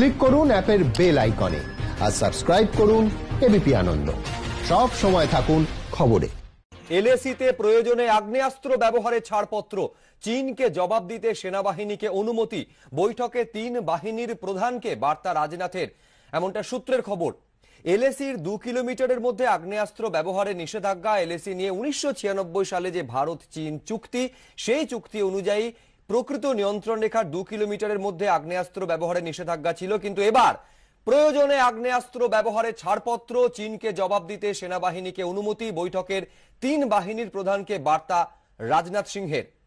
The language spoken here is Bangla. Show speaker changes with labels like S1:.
S1: ক্লিক করুন অ্যাপের বেল আইকনে আর সাবস্ক্রাইব করুন এবিপি আনন্দ সব সময় থাকুন খবরে
S2: এলএসিতে প্রয়োজনে আগ্নেয়াস্ত্র ব্যবহারে ছাড়পত্র চীনকে জবাব দিতে সেনাবাহিনীকে অনুমতি বৈঠকে তিন বাহিনীর প্রধানকে বার্তা রাজনাথের এমনটা সূত্রের খবর এলএসির দু কিলোমিটারের মধ্যে আগ্নেয়াস্ত্র ব্যবহারে নিষেধাজ্ঞা এলএসি নিয়ে উনিশশো সালে যে ভারত চীন চুক্তি সেই চুক্তি অনুযায়ী প্রকৃত নিয়ন্ত্রণ রেখার দু কিলোমিটারের মধ্যে আগ্নেয়াস্ত্র ব্যবহারে নিষেধাজ্ঞা ছিল কিন্তু এবার প্রয়োজনে আগ্নেয়াস্ত্র ব্যবহারে ছাড়পত্র চীনকে জবাব দিতে সেনাবাহিনীকে অনুমতি বৈঠকের তিন বাহিনীর প্রধানকে বার্তা রাজনাথ সিংহের